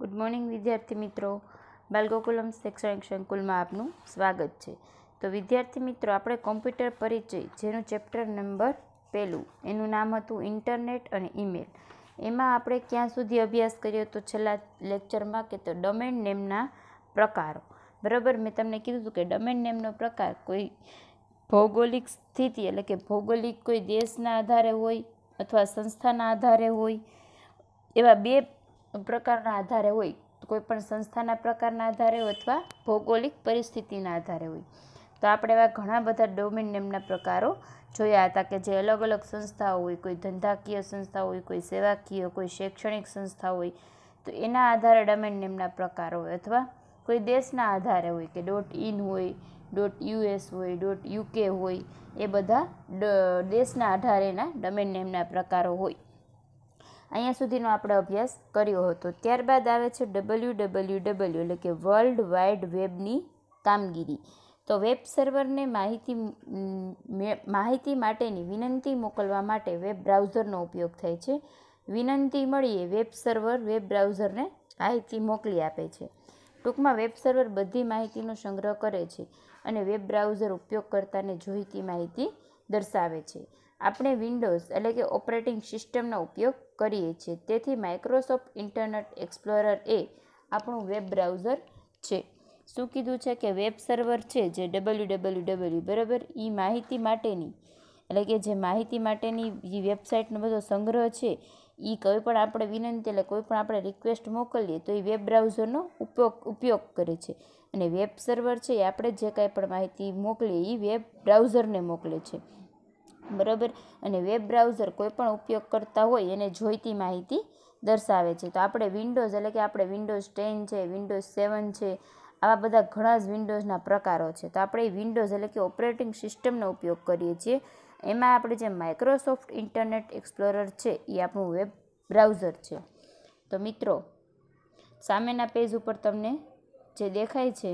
good morning વિદ્યાર્થી મિત્રો બાલગોકુલમ શૈક્ષણિક સંકુલમાં આપનું સ્વાગત છે તો વિદ્યાર્થી મિત્રો આપણે કોમ્પ્યુટર પરિચય જેનું ચેપ્ટર નંબર પહેલું એનું નામ હતું ઇન્ટરનેટ અને ઈમેલ એમાં આપણે ક્યાં સુધી અભ્યાસ કર્યો તો છેલ્લા લેક્ચરમાં કે તો ડોમેન નેમના પ્રકારો બરાબર મેં તમને કીધું હતું કે ડોમેન નેમનો પ્રકાર કોઈ ભૌગોલિક સ્થિતિ એટલે કે ભૌગોલિક કોઈ દેશના આધારે હોય અથવા સંસ્થાના આધારે હોય એવા બે પ્રકારના આધારે હોય કોઈપણ સંસ્થાના પ્રકારના આધારે હોય અથવા ભૌગોલિક પરિસ્થિતિના આધારે હોય તો આપણે એવા ઘણા બધા ડોમેન નેમના પ્રકારો જોયા હતા કે જે અલગ અલગ સંસ્થાઓ હોય કોઈ ધંધાકીય સંસ્થા હોય કોઈ સેવાકીય કોઈ શૈક્ષણિક સંસ્થા હોય તો એના આધારે ડોમેન નેમના પ્રકારો હોય અથવા કોઈ દેશના આધારે હોય કે ડોટ ઇન હોય ડોટ યુએસ હોય ડોટ યુકે હોય એ બધા દેશના આધારેના ડોમેન નેમના પ્રકારો હોય અહીંયા સુધીનો આપણે અભ્યાસ કર્યો હતો ત્યારબાદ આવે છે ડબલ્યુ ડબલ્યુ ડબલ્યુ એટલે કે વર્લ્ડ વાઇડ વેબની કામગીરી તો વેબ સર્વરને માહિતી માહિતી માટેની વિનંતી મોકલવા માટે વેબ બ્રાઉઝરનો ઉપયોગ થાય છે વિનંતી મળીએ વેબ સર્વર વેબ બ્રાઉઝરને માહિતી મોકલી આપે છે ટૂંકમાં વેબ સર્વર બધી માહિતીનો સંગ્રહ કરે છે અને વેબ બ્રાઉઝર ઉપયોગકર્તાને જોઈતી માહિતી દર્શાવે છે આપણે વિન્ડોઝ એટલે કે ઓપરેટિંગ સિસ્ટમનો ઉપયોગ કરીએ છીએ તેથી માઇક્રોસોફ્ટ ઇન્ટરનેટ એક્સપ્લોરર એ આપણું વેબ બ્રાઉઝર છે શું કીધું છે કે વેબ સર્વર છે જે ડબલ્યુ ડબલ્યુ ડબલ્યુ બરાબર એ માહિતી માટેની એટલે કે જે માહિતી માટેની જે વેબસાઇટનો બધો સંગ્રહ છે એ કોઈ પણ આપણે વિનંતી એટલે કોઈ પણ આપણે રિક્વેસ્ટ મોકલીએ તો એ વેબ બ્રાઉઝરનો ઉપયોગ ઉપયોગ કરે છે અને વેબ સર્વર છે એ આપણે જે કાંઈ પણ માહિતી મોકલીએ એ વેબ બ્રાઉઝરને મોકલે છે બરાબર અને વેબ બ્રાઉઝર કોઈપણ ઉપયોગ કરતા હોય એને જોઈતી માહિતી દર્શાવે છે તો આપણે વિન્ડોઝ એટલે કે આપણે વિન્ડોઝ ટેન છે વિન્ડોઝ સેવન છે આવા બધા ઘણા જ વિન્ડોઝના પ્રકારો છે તો આપણે વિન્ડોઝ એટલે કે ઓપરેટિંગ સિસ્ટમનો ઉપયોગ કરીએ છીએ એમાં આપણે જે માઇક્રોસોફ્ટ ઇન્ટરનેટ એક્સપ્લોરર છે એ આપણું વેબ બ્રાઉઝર છે તો મિત્રો સામેના પેજ ઉપર તમને જે દેખાય છે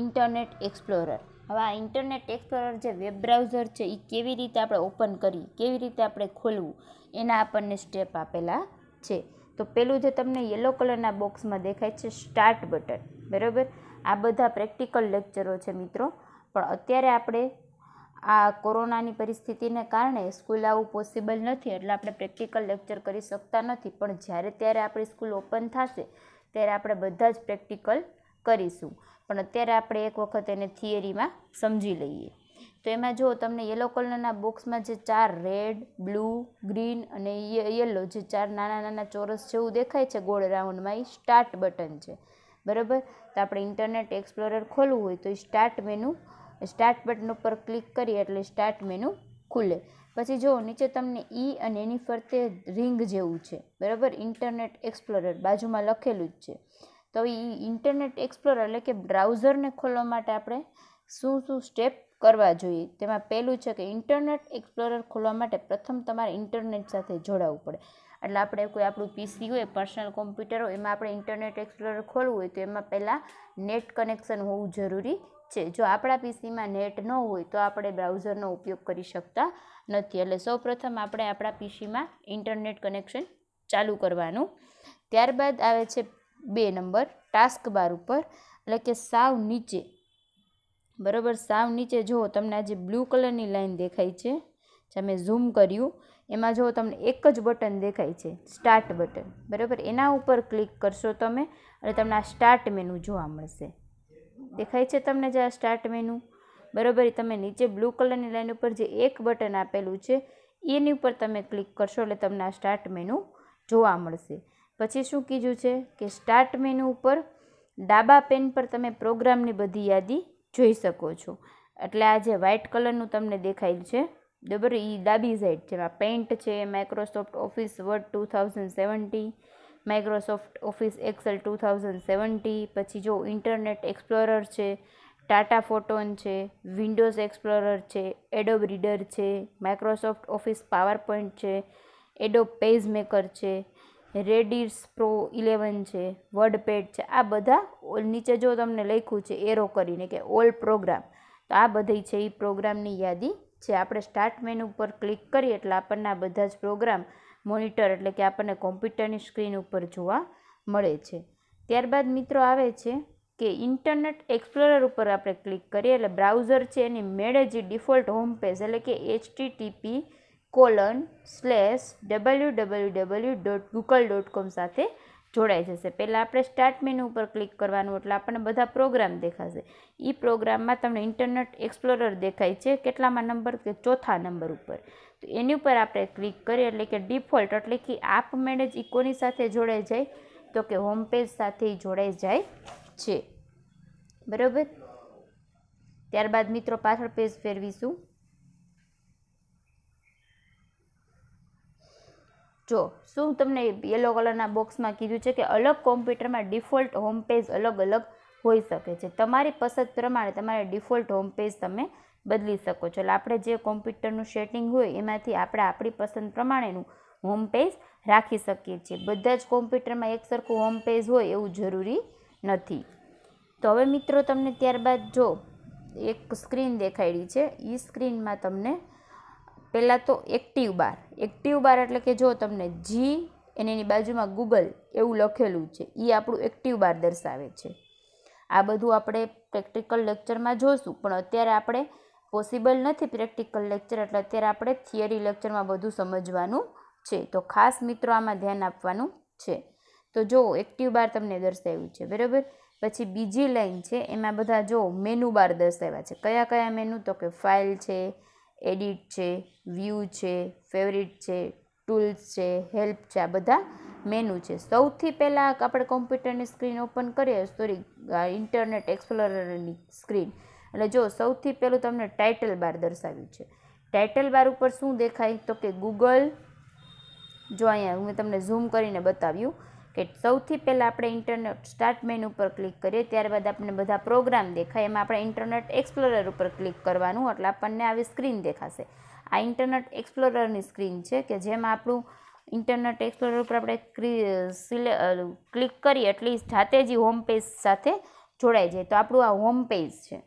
ઇન્ટરનેટ એક્સપ્લોરર હવે આ ઇન્ટરનેટ એક્સપ્લોરર જે વેબ બ્રાઉઝર છે એ કેવી રીતે આપણે ઓપન કરીએ કેવી રીતે આપણે ખોલવું એના આપણને સ્ટેપ આપેલા છે તો પેલું જે તમને યલો કલરના બોક્સમાં દેખાય છે સ્ટાર્ટ બટન બરાબર આ બધા પ્રેક્ટિકલ લેક્ચરો છે મિત્રો પણ અત્યારે આપણે આ કોરોનાની પરિસ્થિતિને કારણે સ્કૂલ આવવું પોસિબલ નથી એટલે આપણે પ્રેક્ટિકલ લેક્ચર કરી શકતા નથી પણ જ્યારે ત્યારે આપણી સ્કૂલ ઓપન થશે ત્યારે આપણે બધા જ પ્રેક્ટિકલ કરીશું પણ અત્યારે આપણે એક વખત એને થિયરીમાં સમજી લઈએ તો એમાં જો તમને યલો કલરના બોક્સમાં જે ચાર રેડ બ્લુ ગ્રીન અને યલો જે ચાર નાના નાના ચોરસ જેવું દેખાય છે ગોળ રાઉન્ડમાં એ સ્ટાર્ટ બટન છે બરાબર તો આપણે ઇન્ટરનેટ એક્સપ્લોરર ખોલવું હોય તો એ સ્ટાર્ટ મેનુ સ્ટાર્ટ બટન ઉપર ક્લિક કરીએ એટલે સ્ટાર્ટ મેનુ ખુલે પછી જો નીચે તમને ઈ અને એની ફરતે રિંગ જેવું છે બરાબર ઇન્ટરનેટ એક્સપ્લોરર બાજુમાં લખેલું જ છે તો એ ઇન્ટરનેટ એક્સપ્લોર એટલે કે બ્રાઉઝરને ખોલવા માટે આપણે શું શું સ્ટેપ કરવા જોઈએ તેમાં પહેલું છે કે ઇન્ટરનેટ એક્સપ્લોરર ખોલવા માટે પ્રથમ તમારે ઇન્ટરનેટ સાથે જોડાવવું પડે એટલે આપણે કોઈ આપણું પીસી હોય પર્સનલ કોમ્પ્યુટર હોય એમાં આપણે ઇન્ટરનેટ એક્સપ્લોરર ખોલવું હોય તો એમાં પહેલાં નેટ કનેક્શન હોવું જરૂરી છે જો આપણા પીસીમાં નેટ ન હોય તો આપણે બ્રાઉઝરનો ઉપયોગ કરી શકતા નથી એટલે સૌપ્રથમ આપણે આપણા પીસીમાં ઇન્ટરનેટ કનેક્શન ચાલુ કરવાનું ત્યારબાદ આવે છે બે નંબર ટાસ્ક બાર ઉપર એટલે કે સાવ નીચે બરાબર સાવ નીચે જુઓ તમને આ જે બ્લુ કલરની લાઇન દેખાય છે જે મેં ઝૂમ કર્યું એમાં જુઓ તમને એક જ બટન દેખાય છે સ્ટાર્ટ બટન બરાબર એના ઉપર ક્લિક કરશો તમે અને તમને આ સ્ટાર્ટ મેનુ જોવા મળશે દેખાય છે તમને જે આ સ્ટાર્ટ મેનુ બરાબર તમે નીચે બ્લુ કલરની લાઇન ઉપર જે એક બટન આપેલું છે એની ઉપર તમે ક્લિક કરશો એટલે તમને આ સ્ટાર્ટ મેનુ જોવા મળશે પછી શું કીધું છે કે સ્ટાર્ટ મેનુ ઉપર ડાબા પેન પર તમે પ્રોગ્રામની બધી યાદી જોઈ શકો છો એટલે આ જે વ્હાઇટ કલરનું તમને દેખાયેલું છે બરાબર એ ડાબી સાઈડ છે એમાં પેન્ટ છે Microsoft Office Word two thousand seventy Microsoft Office Excel two thousand seventy પછી જો ઇન્ટરનેટ એક્સપ્લોરર છે ટાટા ફોટોન છે વિન્ડોઝ એક્સપ્લોરર છે એડોબ રીડર છે માઇક્રોસોફ્ટ ઓફિસ પાવર પોઈન્ટ છે એડોબ પેજ મેકર છે રેડિસ પ્રો ઇલેવન છે વર્ડપેડ છે આ બધા નીચે જો તમને લખ્યું છે એરો કરીને કે ઓલ પ્રોગ્રામ તો આ બધી છે એ પ્રોગ્રામની યાદી છે આપણે સ્ટાર્ટ મેન ઉપર ક્લિક કરીએ એટલે આપણને આ બધા જ પ્રોગ્રામ મોનિટર એટલે કે આપણને કોમ્પ્યુટરની સ્ક્રીન ઉપર જોવા મળે છે ત્યારબાદ મિત્રો આવે છે કે ઇન્ટરનેટ એક્સપ્લોરર ઉપર આપણે ક્લિક કરીએ એટલે બ્રાઉઝર છે એની મેળે જે ડિફોલ્ટ હોમ પેજ એટલે કે HTTP colon slash W W W dot Google dot com સાથે જોડાઈ જશે પહેલાં આપણે સ્ટાર્ટ મેનુ ઉપર ક્લિક કરવાનું એટલે આપણને બધા પ્રોગ્રામ દેખાશે એ પ્રોગ્રામમાં તમને ઇન્ટરનેટ એક્સપ્લોરર દેખાય છે કેટલામાં નંબર કે ચોથા નંબર ઉપર તો એની ઉપર આપણે ક્લિક કરીએ એટલે કે ડિફોલ્ટ એટલે કે આપ જ ઇકોની સાથે જોડાઈ જાય તો કે હોમ પેજ સાથે જોડાઈ જાય છે બરાબર ત્યારબાદ મિત્રો પાછળ પેજ ફેરવીશું જો શું તમને યલો કલરના બોક્સમાં કીધું છે કે અલગ કોમ્પ્યુટરમાં ડિફોલ્ટ હોમ પેજ અલગ અલગ હોઈ શકે છે તમારી પસંદ પ્રમાણે તમારે ડિફોલ્ટ હોમ પેજ તમે બદલી શકો છો એટલે આપણે જે કોમ્પ્યુટરનું સેટિંગ હોય એમાંથી આપણે આપણી પસંદ પ્રમાણેનું હોમ પેજ રાખી શકીએ છીએ બધા જ કોમ્પ્યુટરમાં એક સરખું હોમ પેજ હોય એવું જરૂરી નથી તો હવે મિત્રો તમને ત્યારબાદ જો એક સ્ક્રીન દેખાડી છે એ સ્ક્રીનમાં તમને પહેલાં તો એક્ટિવ બાર એક્ટિવ બાર એટલે કે જો તમને જી અને એની બાજુમાં ગૂગલ એવું લખેલું છે એ આપણું એક્ટિવ બાર દર્શાવે છે આ બધું આપણે પ્રેક્ટિકલ લેક્ચરમાં જોઈશું પણ અત્યારે આપણે પોસિબલ નથી પ્રેક્ટિકલ લેક્ચર એટલે અત્યારે આપણે થિયરી લેક્ચરમાં બધું સમજવાનું છે તો ખાસ મિત્રો આમાં ધ્યાન આપવાનું છે તો જો એક્ટિવ બાર તમને દર્શાવ્યું છે બરાબર પછી બીજી લાઈન છે એમાં બધા જો મેનુ બાર દર્શાવ્યા છે કયા કયા મેનુ તો કે ફાઇલ છે એડિટ છે વ્યૂ છે ફેવરિટ છે ટૂલ્સ છે હેલ્પ છે આ બધા મેનુ છે સૌથી પહેલાં આપણે કોમ્પ્યુટરની સ્ક્રીન ઓપન કરીએ સોરી ઇન્ટરનેટ એક્સપ્લોરરની સ્ક્રીન એટલે જો સૌથી પહેલું તમને ટાઇટલ બાર દર્શાવ્યું છે ટાઇટલ બાર ઉપર શું દેખાય તો કે ગૂગલ જો અહીંયા મેં તમને ઝૂમ કરીને બતાવ્યું કે સૌથી પહેલાં આપણે ઇન્ટરનેટ સ્ટાર્ટ મેનુ પર ક્લિક કરીએ ત્યારબાદ આપણને બધા પ્રોગ્રામ દેખાય એમાં આપણે ઇન્ટરનેટ એક્સપ્લોરર ઉપર ક્લિક કરવાનું એટલે આપણને આવી સ્ક્રીન દેખાશે આ ઇન્ટરનેટ એક્સપ્લોરરની સ્ક્રીન છે કે જેમાં આપણું ઇન્ટરનેટ એક્સપ્લોરર ઉપર આપણે ક્લિક કરીએ એટલીસ્ટ જાતે જ હોમ પેજ સાથે જોડાઈ જાય તો આપણું આ હોમ પેજ છે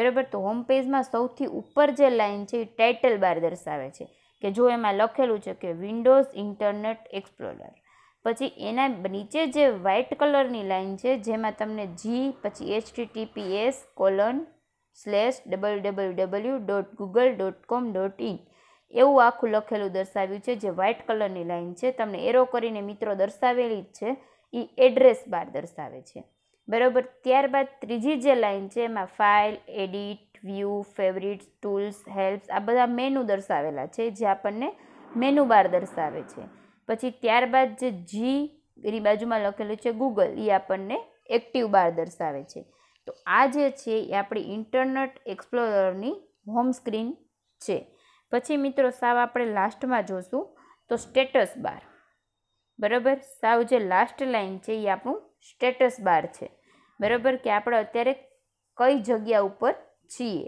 બરાબર તો હોમ પેજમાં સૌથી ઉપર જે લાઇન છે એ ટાઇટલ બાર દર્શાવે છે કે જો એમાં લખેલું છે કે વિન્ડોઝ ઇન્ટરનેટ એક્સપ્લોરર પછી એના નીચે જે વ્હાઇટ કલરની લાઇન છે જેમાં તમને જી પછી HTTPS colon slash double double W dot Google dot com dot in એવું આખું લખેલું દર્શાવ્યું છે જે વ્હાઇટ કલરની લાઈન છે તમને એરો કરીને મિત્રો દર્શાવેલી જ છે એ એડ્રેસ બાર દર્શાવે છે બરાબર ત્યારબાદ ત્રીજી જે લાઇન છે એમાં file edit view favourite tools helps આ બધા મેનુ દર્શાવેલા છે જે આપણને મેનુ બાર દર્શાવે છે પછી ત્યારબાદ જે જી એની બાજુમાં લખેલું છે ગૂગલ એ આપણને એક્ટિવ બાર દર્શાવે છે તો આ જે છે એ આપણી ઇન્ટરનેટ એક્સપ્લોરરની હોમ સ્ક્રીન છે પછી મિત્રો સાવ આપણે લાસ્ટમાં જોશું તો સ્ટેટસ બાર બરાબર સાવ જે લાસ્ટ લાઇન છે એ આપણું સ્ટેટસ બાર છે બરાબર કે આપણે અત્યારે કઈ જગ્યા ઉપર છીએ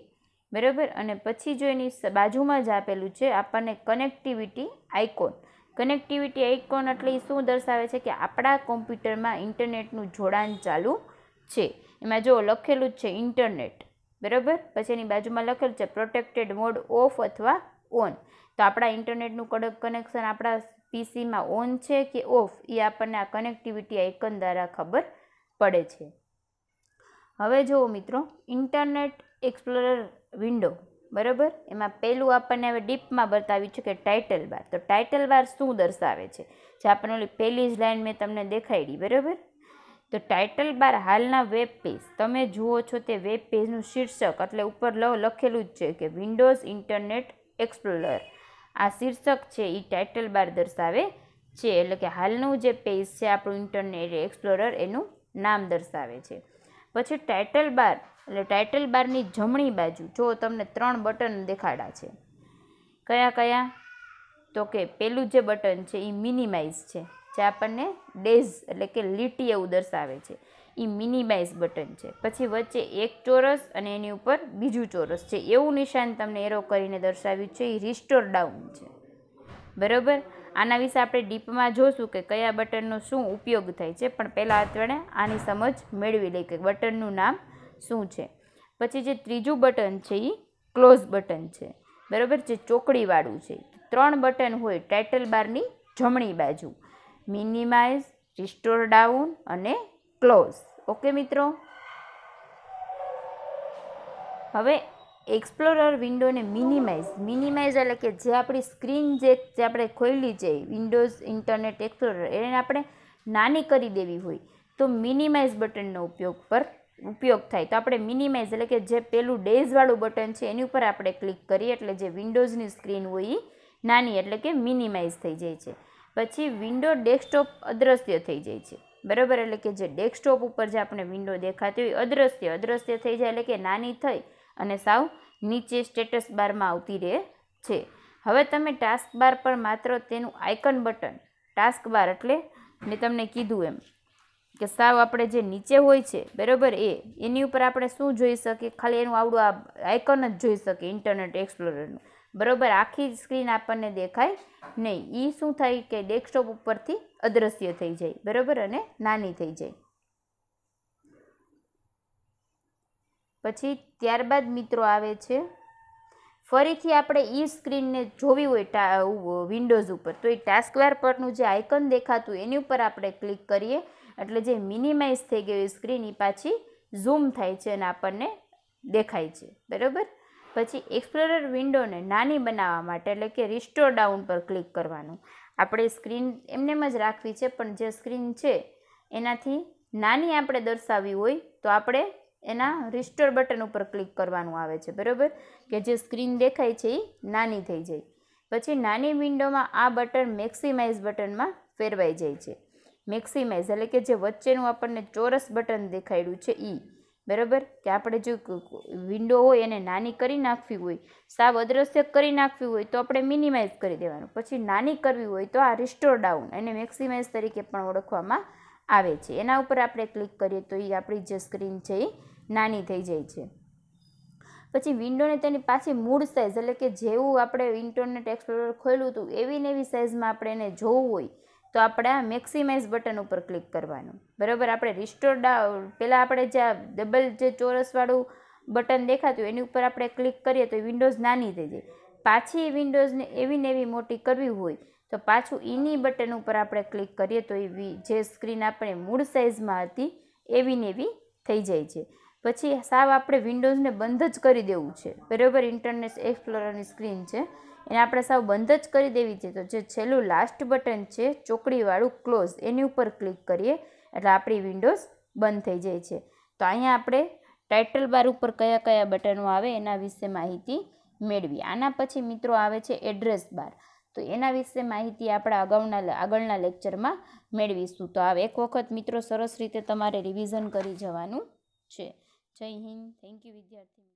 બરાબર અને પછી જો એની બાજુમાં જ આપેલું છે આપણને કનેક્ટિવિટી આઇકોન કનેક્ટિવિટી આઇકોન એટલે શું દર્શાવે છે કે આપણા કોમ્પ્યુટરમાં ઇન્ટરનેટનું જોડાણ ચાલુ છે એમાં જો લખેલું જ છે ઇન્ટરનેટ બરાબર પછી એની બાજુમાં લખેલું છે પ્રોટેક્ટેડ મોડ ઓફ અથવા ઓન તો આપણા ઇન્ટરનેટનું કડક કનેક્શન આપણા પીસીમાં ઓન છે કે ઓફ એ આપણને આ કનેક્ટિવિટી આઇકન દ્વારા ખબર પડે છે હવે જુઓ મિત્રો ઇન્ટરનેટ એક્સપ્લોરર વિન્ડો બરાબર એમાં પહેલું આપણને હવે ડીપમાં બતાવ્યું છે કે ટાઇટલ બાર તો ટાઇટલ બાર શું દર્શાવે છે જે આપણે ઓલી પહેલી જ લાઇન મેં તમને દેખાડી બરાબર તો ટાઇટલ બાર હાલના વેબ પેજ તમે જુઓ છો તે વેબ પેજનું શીર્ષક એટલે ઉપર લખેલું જ છે કે વિન્ડોઝ ઇન્ટરનેટ એક્સપ્લોરર આ શીર્ષક છે એ ટાઇટલ બાર દર્શાવે છે એટલે કે હાલનું જે પેજ છે આપણું ઇન્ટરનેટ એક્સપ્લોરર એનું નામ દર્શાવે છે પછી ટાઇટલ બાર એટલે ટાઇટલ બારની જમણી બાજુ જો તમને ત્રણ બટન દેખાડા છે કયા કયા તો કે પેલું જે બટન છે એ મિનિમાઇઝ છે જે આપણને ડેઝ એટલે કે લીટી એવું દર્શાવે છે એ મિનિમાઇઝ બટન છે પછી વચ્ચે એક ચોરસ અને એની ઉપર બીજું ચોરસ છે એવું નિશાન તમને એરો કરીને દર્શાવ્યું છે એ રિસ્ટોર ડાઉન છે બરાબર આના વિશે આપણે ડીપમાં જોશું કે કયા બટનનો શું ઉપયોગ થાય છે પણ પહેલાં આપણે આની સમજ મેળવી લઈએ કે બટનનું નામ શું છે પછી જે ત્રીજું બટન છે એ ક્લોઝ બટન છે બરાબર જે ચોકડીવાળું છે ત્રણ બટન હોય ટાઇટલ બારની જમણી બાજુ મિનિમાઇઝ રિસ્ટોર ડાઉન અને ક્લોઝ ઓકે મિત્રો હવે એક્સપ્લોરર વિન્ડોને મિનિમાઇઝ મિનિમાઇઝ એટલે કે જે આપણી સ્ક્રીન જે જે આપણે ખોલી છે વિન્ડોઝ ઇન્ટરનેટ એક્સપ્લોરર એને આપણે નાની કરી દેવી હોય તો મિનિમાઇઝ બટનનો ઉપયોગ પર ઉપયોગ થાય તો આપણે મિનિમાઇઝ એટલે કે જે પેલું ડેઝવાળું બટન છે એની ઉપર આપણે ક્લિક કરીએ એટલે જે વિન્ડોઝની સ્ક્રીન હોય એ નાની એટલે કે મિનિમાઇઝ થઈ જાય છે પછી વિન્ડો ડેસ્કટોપ અદ્રશ્ય થઈ જાય છે બરાબર એટલે કે જે ડેસ્કટોપ ઉપર જે આપણે વિન્ડો દેખાતી હોય અદ્રશ્ય અદ્રશ્ય થઈ જાય એટલે કે નાની થઈ અને સાવ નીચે સ્ટેટસ બારમાં આવતી રહે છે હવે તમે ટાસ્ક બાર પર માત્ર તેનું આઇકન બટન ટાસ્ક બાર એટલે મેં તમને કીધું એમ કે સાવ આપણે જે નીચે હોય છે બરાબર એ એની ઉપર આપણે શું જોઈ શકીએ ખાલી એનું આવડું આ આઇકન જ જોઈ શકીએ ઇન્ટરનેટ એક્સપ્લોરરનું બરાબર આખી સ્ક્રીન આપણને દેખાય નહીં એ શું થાય કે ડેસ્કટોપ ઉપરથી અદ્રશ્ય થઈ જાય બરાબર અને નાની થઈ જાય પછી ત્યારબાદ મિત્રો આવે છે ફરીથી આપણે ઈ સ્ક્રીનને જોવી હોય વિન્ડોઝ ઉપર તો એ ટાસ્કવાર પરનું જે આઇકન દેખાતું એની ઉપર આપણે ક્લિક કરીએ એટલે જે મિનિમાઇઝ થઈ ગયેલી સ્ક્રીન એ પાછી ઝૂમ થાય છે અને આપણને દેખાય છે બરાબર પછી એક્સપ્લોરર વિન્ડોને નાની બનાવવા માટે એટલે કે રિસ્ટોર ડાઉન પર ક્લિક કરવાનું આપણે સ્ક્રીન એમનેમ જ રાખવી છે પણ જે સ્ક્રીન છે એનાથી નાની આપણે દર્શાવવી હોય તો આપણે એના રિસ્ટોર બટન ઉપર ક્લિક કરવાનું આવે છે બરાબર કે જે સ્ક્રીન દેખાય છે એ નાની થઈ જાય પછી નાની વિન્ડોમાં આ બટન મેક્સિમાઇઝ બટનમાં ફેરવાઈ જાય છે મેક્સિમાઇઝ એટલે કે જે વચ્ચેનું આપણને ચોરસ બટન દેખાડ્યું છે એ બરાબર કે આપણે જો વિન્ડો હોય એને નાની કરી નાખવી હોય સાવ અદ્રશ્ય કરી નાખવી હોય તો આપણે મિનિમાઇઝ કરી દેવાનું પછી નાની કરવી હોય તો આ રિસ્ટોર ડાઉન એને મેક્સિમાઇઝ તરીકે પણ ઓળખવામાં આવે છે એના ઉપર આપણે ક્લિક કરીએ તો એ આપણી જે સ્ક્રીન છે એ નાની થઈ જાય છે પછી વિન્ડોને તેની પાછી મૂળ સાઇઝ એટલે કે જેવું આપણે ઇન્ટરનેટ એક્સપ્લોરર ખોલ્યું હતું એવી ને એવી સાઇઝમાં આપણે એને જોવું હોય તો આપણે આ મેક્સિમાઇઝ બટન ઉપર ક્લિક કરવાનું બરાબર આપણે રિસ્ટોર પહેલાં આપણે જે ડબલ જે ચોરસવાળું બટન દેખાતું એની ઉપર આપણે ક્લિક કરીએ તો વિન્ડોઝ નાની થઈ જાય પાછી વિન્ડોઝને એવી ને એવી મોટી કરવી હોય તો પાછું ઈની બટન ઉપર આપણે ક્લિક કરીએ તો એ જે સ્ક્રીન આપણે મૂળ સાઇઝમાં હતી એવી ને એવી થઈ જાય છે પછી સાવ આપણે વિન્ડોઝને બંધ જ કરી દેવું છે બરાબર ઇન્ટરનેટ એક્સપ્લોરરની સ્ક્રીન છે એને આપણે સાવ બંધ જ કરી દેવી છે તો જે છેલ્લું લાસ્ટ બટન છે ચોકડીવાળું ક્લોઝ એની ઉપર ક્લિક કરીએ એટલે આપણી વિન્ડોઝ બંધ થઈ જાય છે તો અહીંયા આપણે ટાઇટલ બાર ઉપર કયા કયા બટનો આવે એના વિશે માહિતી મેળવી આના પછી મિત્રો આવે છે એડ્રેસ બાર તો એના વિશે માહિતી આપણે અગાઉના આગળના લેક્ચરમાં મેળવીશું તો આ એક વખત મિત્રો સરસ રીતે તમારે રિવિઝન કરી જવાનું છે જય હિન્દ થેન્ક યુ વિદ્યાર્થી